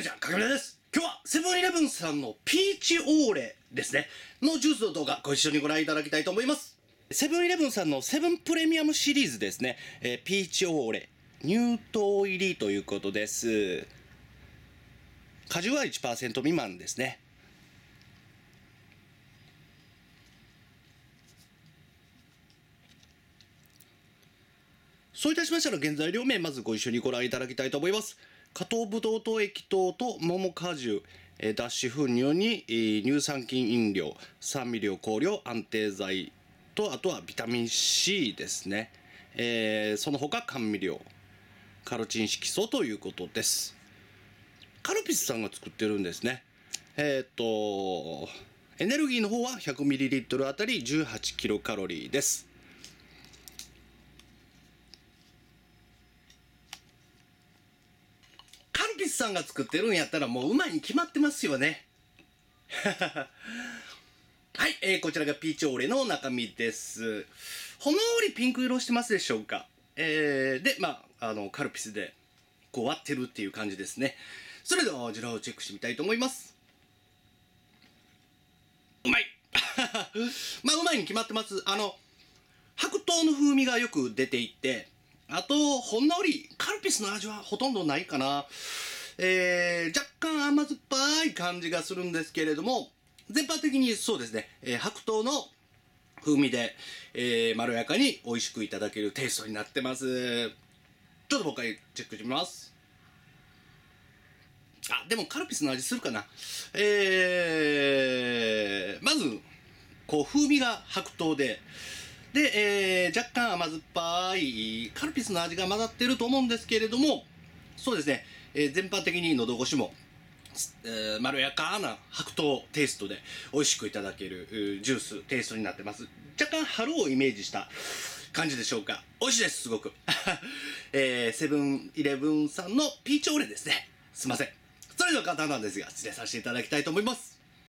んにちかけらです。今日はセブンイレブンさんのピーチオーレですね、のジュースの動画ご一緒にご覧いただきたいと思います。セブンイレブンさんのセブンプレミアムシリーズですね、えー、ピーチオーレ、乳糖入りということです。果汁は1%未満ですね。そういたしましたら原材料名まずご一緒にご覧いただきたいと思います。加糖ブドウ糖液糖と桃果汁、えー、脱脂粉乳に、えー、乳酸菌飲料酸味料香料安定剤とあとはビタミン C ですね、えー、その他甘味料カルチン色素ということですカルピスさんが作ってるんですねえっ、とエネルギーの方は 100ml あたり 18kcal ですピスさんが作ってるんやったらもううまいに決まってますよね。はい、えー、こちらがピーチオーレの中身です。ほのりピンク色してますでしょうか。えー、で、まあ、あの、カルピスで、こう割ってるっていう感じですね。それでは、こちらをチェックしてみたいと思います。うまい まあ、うまいに決まってます。あの、白桃の風味がよく出ていって、あと、ほんのり、カルピスの味はほとんどないかな。えー、若干甘酸っぱい感じがするんですけれども、全般的にそうですね、えー、白桃の風味で、えー、まろやかに美味しくいただけるテイストになってます。ちょっともう一回チェックしてみます。あ、でもカルピスの味するかな。えー、まず、こう風味が白桃で、で、えー、若干甘酸っぱいカルピスの味が混ざってると思うんですけれども、そうですね、えー、全般的に喉越しも、えー、まろやかな白桃テイストで美味しくいただけるジューステイストになってます若干春をイメージした感じでしょうか美味しいですすごく えセブンイレブンさんのピーチオーレですねすいませんそれでは簡単なんですが失礼させていただきたいと思います